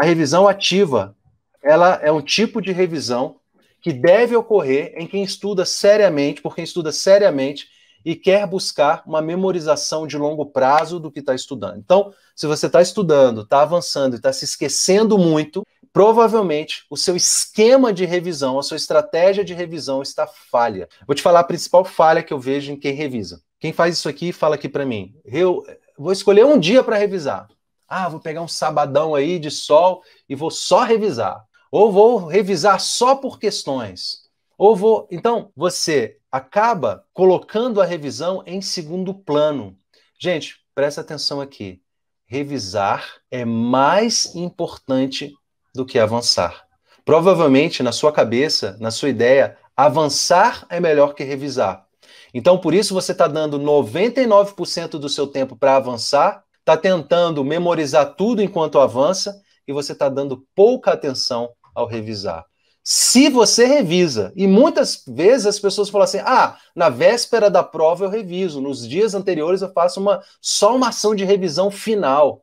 A revisão ativa, ela é um tipo de revisão que deve ocorrer em quem estuda seriamente, por quem estuda seriamente e quer buscar uma memorização de longo prazo do que está estudando. Então, se você está estudando, está avançando e está se esquecendo muito, provavelmente o seu esquema de revisão, a sua estratégia de revisão está falha. Vou te falar a principal falha que eu vejo em quem revisa. Quem faz isso aqui, fala aqui para mim. Eu eh, vou escolher um dia para revisar. Ah, vou pegar um sabadão aí de sol e vou só revisar. Ou vou revisar só por questões. Ou vou. Então, você acaba colocando a revisão em segundo plano. Gente, presta atenção aqui. Revisar é mais importante do que avançar. Provavelmente, na sua cabeça, na sua ideia, avançar é melhor que revisar. Então, por isso, você está dando 99% do seu tempo para avançar está tentando memorizar tudo enquanto avança e você está dando pouca atenção ao revisar. Se você revisa, e muitas vezes as pessoas falam assim: ah, na véspera da prova eu reviso, nos dias anteriores eu faço uma, só uma ação de revisão final.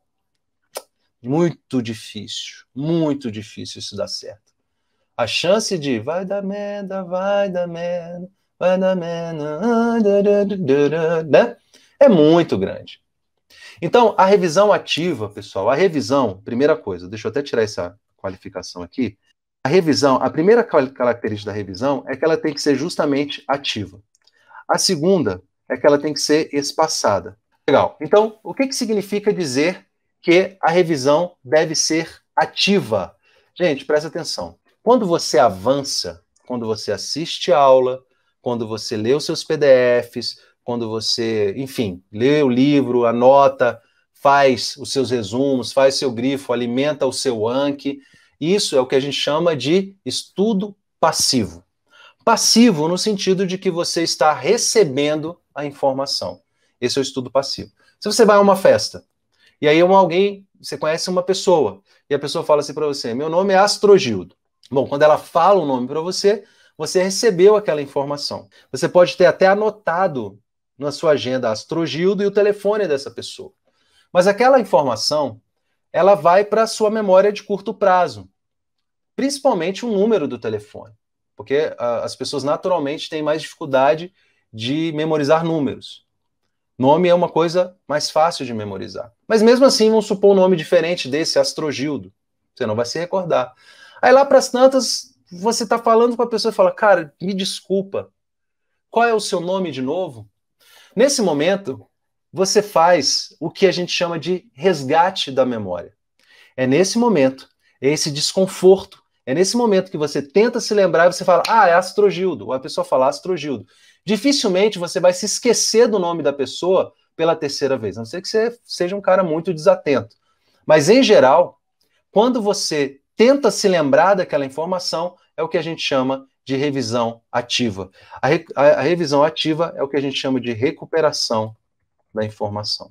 Muito difícil, muito difícil isso dar certo. A chance de vai dar merda, vai dar merda, vai dar merda, né? é muito grande. Então, a revisão ativa, pessoal, a revisão, primeira coisa, deixa eu até tirar essa qualificação aqui. A revisão, a primeira característica da revisão é que ela tem que ser justamente ativa. A segunda é que ela tem que ser espaçada. Legal. Então, o que, que significa dizer que a revisão deve ser ativa? Gente, presta atenção. Quando você avança, quando você assiste a aula, quando você lê os seus PDFs, quando você, enfim, lê o livro, anota, faz os seus resumos, faz seu grifo, alimenta o seu Anki. Isso é o que a gente chama de estudo passivo. Passivo no sentido de que você está recebendo a informação. Esse é o estudo passivo. Se você vai a uma festa e aí alguém, você conhece uma pessoa e a pessoa fala assim para você: "Meu nome é Astrogildo". Bom, quando ela fala o nome para você, você recebeu aquela informação. Você pode ter até anotado na sua agenda Astrogildo e o telefone dessa pessoa. Mas aquela informação, ela vai para a sua memória de curto prazo, principalmente o número do telefone, porque ah, as pessoas naturalmente têm mais dificuldade de memorizar números. Nome é uma coisa mais fácil de memorizar. Mas mesmo assim, vamos supor um nome diferente desse, Astrogildo. Você não vai se recordar. Aí lá para as tantas, você está falando com a pessoa e fala: Cara, me desculpa, qual é o seu nome de novo? Nesse momento, você faz o que a gente chama de resgate da memória. É nesse momento, é esse desconforto, é nesse momento que você tenta se lembrar e você fala, ah, é Astrogildo, ou a pessoa fala Astrogildo. Dificilmente você vai se esquecer do nome da pessoa pela terceira vez, a não ser que você seja um cara muito desatento. Mas, em geral, quando você tenta se lembrar daquela informação, é o que a gente chama de revisão ativa. A, re, a, a revisão ativa é o que a gente chama de recuperação da informação.